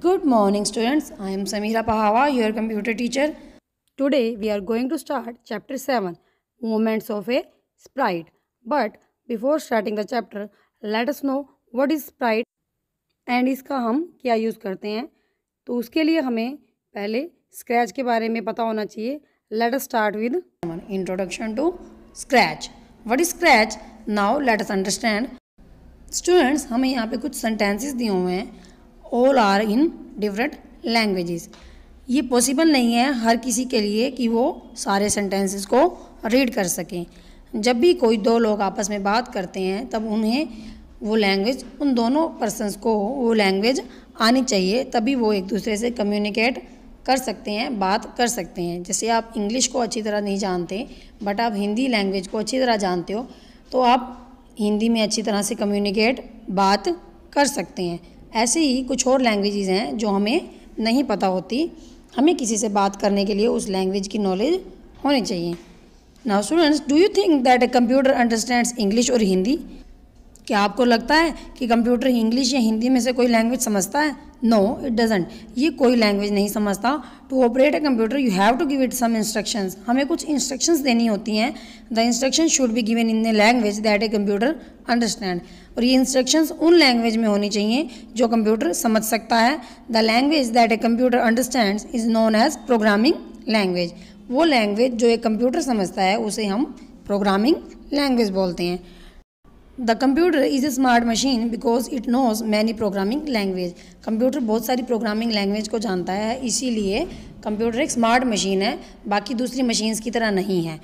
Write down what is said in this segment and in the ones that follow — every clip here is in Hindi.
Good morning students, I am Samira Pahawa, your computer teacher. Today we are going to start chapter 7, Movements of a Sprite. But before starting the chapter, let us know what is Sprite and इसका हम क्या यूज़ करते हैं तो उसके लिए हमें पहले स्क्रैच के बारे में पता होना चाहिए let us start with introduction to scratch what is scratch now let us understand students हमें यहाँ पे कुछ सेंटेंसेस दिए हुए हैं all are in different languages ये पॉसिबल नहीं है हर किसी के लिए कि वो सारे सेंटेंसेस को रीड कर सकें जब भी कोई दो लोग आपस में बात करते हैं तब उन्हें वो लैंग्वेज उन दोनों पर्सनस को वो लैंग्वेज आनी चाहिए तभी वो एक दूसरे से कम्युनिकेट कर सकते हैं बात कर सकते हैं जैसे आप इंग्लिश को अच्छी तरह नहीं जानते बट आप हिंदी लैंग्वेज को अच्छी तरह जानते हो तो आप हिंदी में अच्छी तरह से कम्युनिकेट बात कर सकते हैं ऐसे ही कुछ और लैंग्वेजेस हैं जो हमें नहीं पता होती हमें किसी से बात करने के लिए उस लैंग्वेज की नॉलेज होनी चाहिए now students do you think that a computer understands English और हिंदी क्या आपको लगता है कि कंप्यूटर इंग्लिश या हिंदी में से कोई लैंग्वेज समझता है नो इट डजेंट ये कोई लैंग्वेज नहीं समझता to operate a computer you have to give it some instructions हमें कुछ इंस्ट्रक्शंस देनी होती हैं the instruction should be given in a language that a computer understand और ये इंस्ट्रक्शंस उन लैंग्वेज में होनी चाहिए जो कंप्यूटर समझ सकता है the language that a computer understand is known as programming language वो लैंग्वेज जो एक कंप्यूटर समझता है उसे हम प्रोग्रामिंग लैंग्वेज बोलते हैं the computer is a smart machine because it knows many programming language computer बहुत सारी प्रोग्रामिंग लैंग्वेज को जानता है इसीलिए कंप्यूटर एक स्मार्ट मशीन है बाकी दूसरी मशीन्स की तरह नहीं है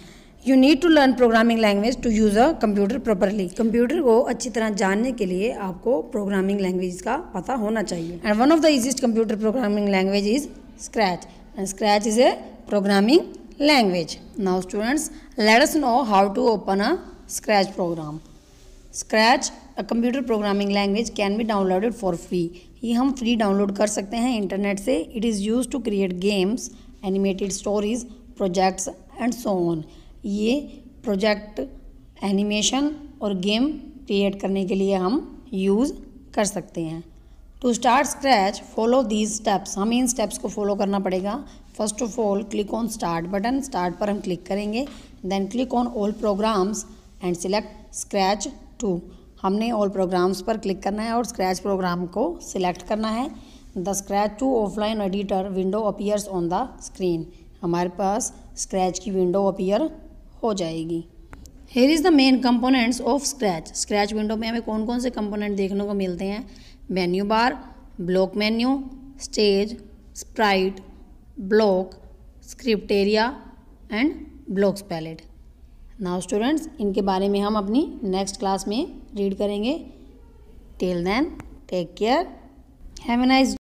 you need to learn programming language to use a computer properly computer को अच्छी तरह जानने के लिए आपको प्रोग्रामिंग लैंग्वेज का पता होना चाहिए and one of the easiest computer programming language is Scratch and Scratch is a programming language now students let us know how to open a Scratch program Scratch a computer programming language can be downloaded for free ये हम फ्री डाउनलोड कर सकते हैं इंटरनेट से it is use to create games animated stories projects and so on ये प्रोजेक्ट एनिमेशन और गेम क्रिएट करने के लिए हम यूज़ कर सकते हैं to start Scratch follow these steps हमें इन स्टेप्स को फॉलो करना पड़ेगा first of all click on start button start पर हम क्लिक करेंगे then click on all programs and select Scratch two हमने ऑल प्रोग्राम्स पर क्लिक करना है और स्क्रैच प्रोग्राम को सिलेक्ट करना है the Scratch two offline editor window appears on the screen हमारे पास स्क्रैच की विंडो अपीयर हो जाएगी here is the main components of Scratch Scratch window में हमें कौन कौन से कंपोनेंट देखने को मिलते हैं menu bar block menu stage sprite block script area and blocks palette now students इनके बारे में हम अपनी नेक्स्ट क्लास में रीड करेंगे till then take care have a nice